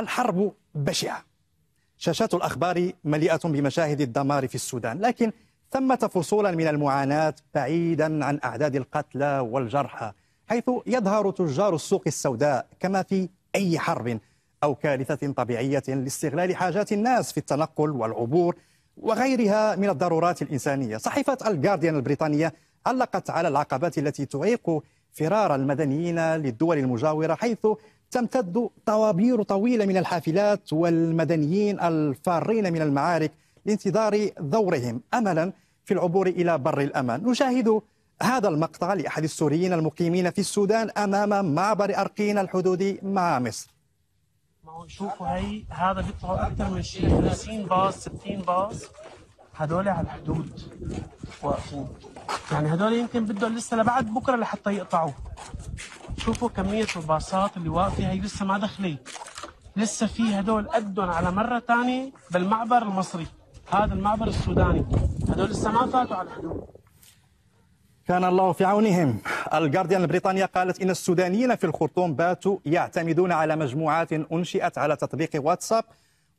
الحرب بشعة شاشات الأخبار مليئة بمشاهد الدمار في السودان لكن ثمة فصولا من المعاناة بعيدا عن أعداد القتلى والجرحى حيث يظهر تجار السوق السوداء كما في أي حرب أو كارثة طبيعية لاستغلال حاجات الناس في التنقل والعبور وغيرها من الضرورات الإنسانية صحيفة الجارديان البريطانية علقت على العقبات التي تعيق فرار المدنيين للدول المجاورة حيث تمتد طوابير طويله من الحافلات والمدنيين الفارين من المعارك لانتظار دورهم املا في العبور الى بر الامان نشاهد هذا المقطع لاحد السوريين المقيمين في السودان امام معبر ارقين الحدودي مع مصر ما هو شوفوا هي هذا بيطلعوا اكثر من شيء 50 باص 60 باص هدول على الحدود واقفين يعني هدول يمكن بدهم لسه لبعد بكره لحتى يقطعوه شوفوا كمية الباصات اللي واقفة هي لسه ما دخلت لسه في هدول قدهم على مرة ثانية بالمعبر المصري هذا المعبر السوداني هدول لسه ما فاتوا على الحدود كان الله في عونهم الجارديان البريطانية قالت إن السودانيين في الخرطوم باتوا يعتمدون على مجموعات أنشئت على تطبيق واتساب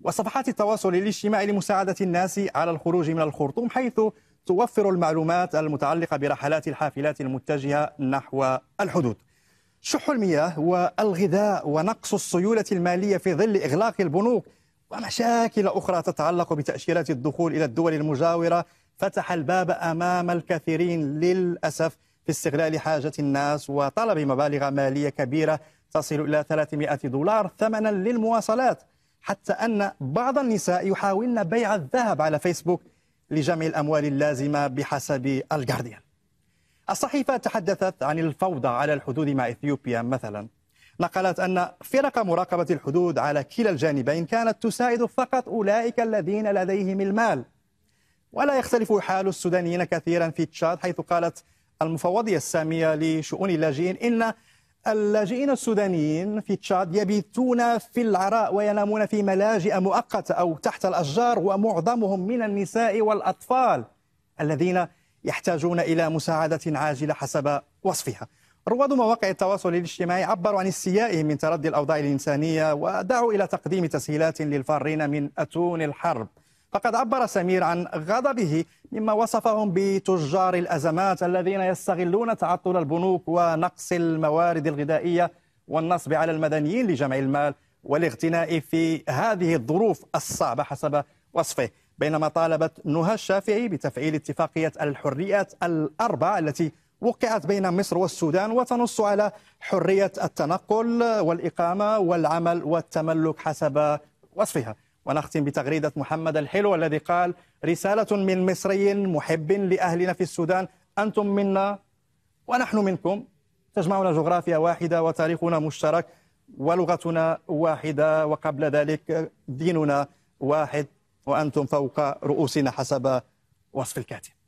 وصفحات التواصل الاجتماعي لمساعدة الناس على الخروج من الخرطوم حيث توفر المعلومات المتعلقة برحلات الحافلات المتجهة نحو الحدود شح المياه والغذاء ونقص السيولة المالية في ظل إغلاق البنوك ومشاكل أخرى تتعلق بتأشيرات الدخول إلى الدول المجاورة فتح الباب أمام الكثيرين للأسف في استغلال حاجة الناس وطلب مبالغ مالية كبيرة تصل إلى 300 دولار ثمنا للمواصلات حتى أن بعض النساء يحاولن بيع الذهب على فيسبوك لجمع الأموال اللازمة بحسب الجارديان الصحيفة تحدثت عن الفوضى على الحدود مع إثيوبيا مثلا نقلت أن فرق مراقبة الحدود على كلا الجانبين كانت تساعد فقط أولئك الذين لديهم المال ولا يختلف حال السودانيين كثيرا في تشاد حيث قالت المفوضية السامية لشؤون اللاجئين إن اللاجئين السودانيين في تشاد يبيتون في العراء وينامون في ملاجئ مؤقتة أو تحت الأشجار ومعظمهم من النساء والأطفال الذين يحتاجون إلى مساعدة عاجلة حسب وصفها رواد مواقع التواصل الاجتماعي عبروا عن استيائهم من تردي الأوضاع الإنسانية ودعوا إلى تقديم تسهيلات للفارين من أتون الحرب فقد عبر سمير عن غضبه مما وصفهم بتجار الأزمات الذين يستغلون تعطل البنوك ونقص الموارد الغذائية والنصب على المدنيين لجمع المال والاغتناء في هذه الظروف الصعبة حسب وصفه بينما طالبت نهى الشافعي بتفعيل اتفاقية الحريات الأربع التي وقعت بين مصر والسودان وتنص على حرية التنقل والإقامة والعمل والتملك حسب وصفها ونختم بتغريدة محمد الحلو الذي قال رسالة من مصري محب لأهلنا في السودان أنتم منا ونحن منكم تجمعنا جغرافيا واحدة وتاريخنا مشترك ولغتنا واحدة وقبل ذلك ديننا واحد وأنتم فوق رؤوسنا حسب وصف الكاتب